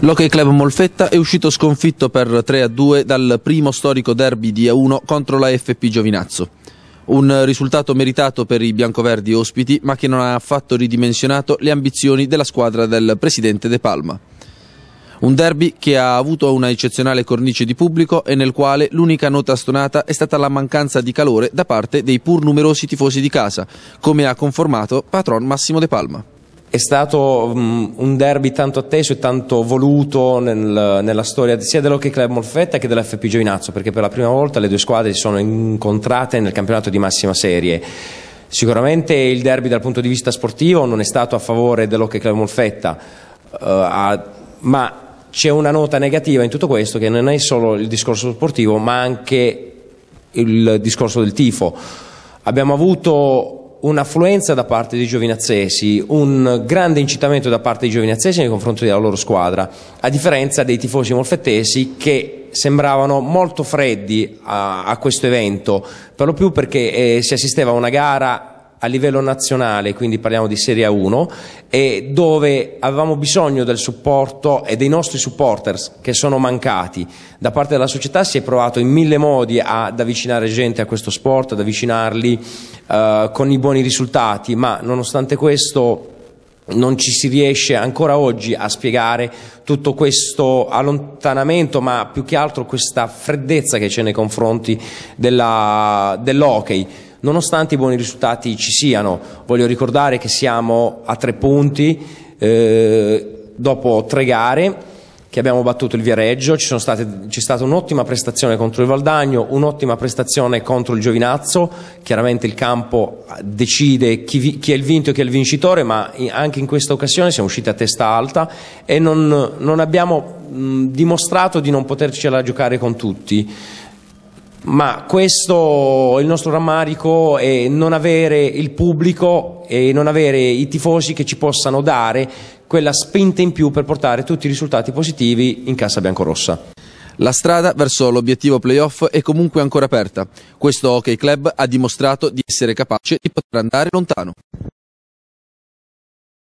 L'Hockey Club Molfetta è uscito sconfitto per 3-2 dal primo storico derby di A1 contro la FP Giovinazzo. Un risultato meritato per i biancoverdi ospiti, ma che non ha affatto ridimensionato le ambizioni della squadra del presidente De Palma. Un derby che ha avuto una eccezionale cornice di pubblico e nel quale l'unica nota stonata è stata la mancanza di calore da parte dei pur numerosi tifosi di casa, come ha conformato patron Massimo De Palma. È stato um, un derby tanto atteso e tanto voluto nel, nella storia sia dell'Hockey Club Molfetta che dell'FP Giovinazzo, perché per la prima volta le due squadre si sono incontrate nel campionato di massima serie. Sicuramente il derby dal punto di vista sportivo non è stato a favore dell'Hockey Club Molfetta, uh, a, ma c'è una nota negativa in tutto questo che non è solo il discorso sportivo, ma anche il discorso del tifo. Abbiamo avuto un'affluenza da parte dei giovinazzesi, un grande incitamento da parte dei giovinazzesi nei confronti della loro squadra, a differenza dei tifosi molfettesi che sembravano molto freddi a, a questo evento, per lo più perché eh, si assisteva a una gara a livello nazionale, quindi parliamo di Serie 1, e dove avevamo bisogno del supporto e dei nostri supporters che sono mancati. Da parte della società si è provato in mille modi ad avvicinare gente a questo sport, ad avvicinarli eh, con i buoni risultati, ma nonostante questo non ci si riesce ancora oggi a spiegare tutto questo allontanamento, ma più che altro questa freddezza che c'è nei confronti dell'hockey. Dell nonostante i buoni risultati ci siano. Voglio ricordare che siamo a tre punti eh, dopo tre gare che abbiamo battuto il Viareggio, c'è stata un'ottima prestazione contro il Valdagno, un'ottima prestazione contro il Giovinazzo, chiaramente il campo decide chi, vi, chi, è il vinto e chi è il vincitore, ma anche in questa occasione siamo usciti a testa alta e non, non abbiamo mh, dimostrato di non potercela giocare con tutti ma questo è il nostro rammarico è non avere il pubblico e non avere i tifosi che ci possano dare quella spinta in più per portare tutti i risultati positivi in cassa biancorossa. La strada verso l'obiettivo playoff è comunque ancora aperta. Questo Hockey Club ha dimostrato di essere capace di poter andare lontano.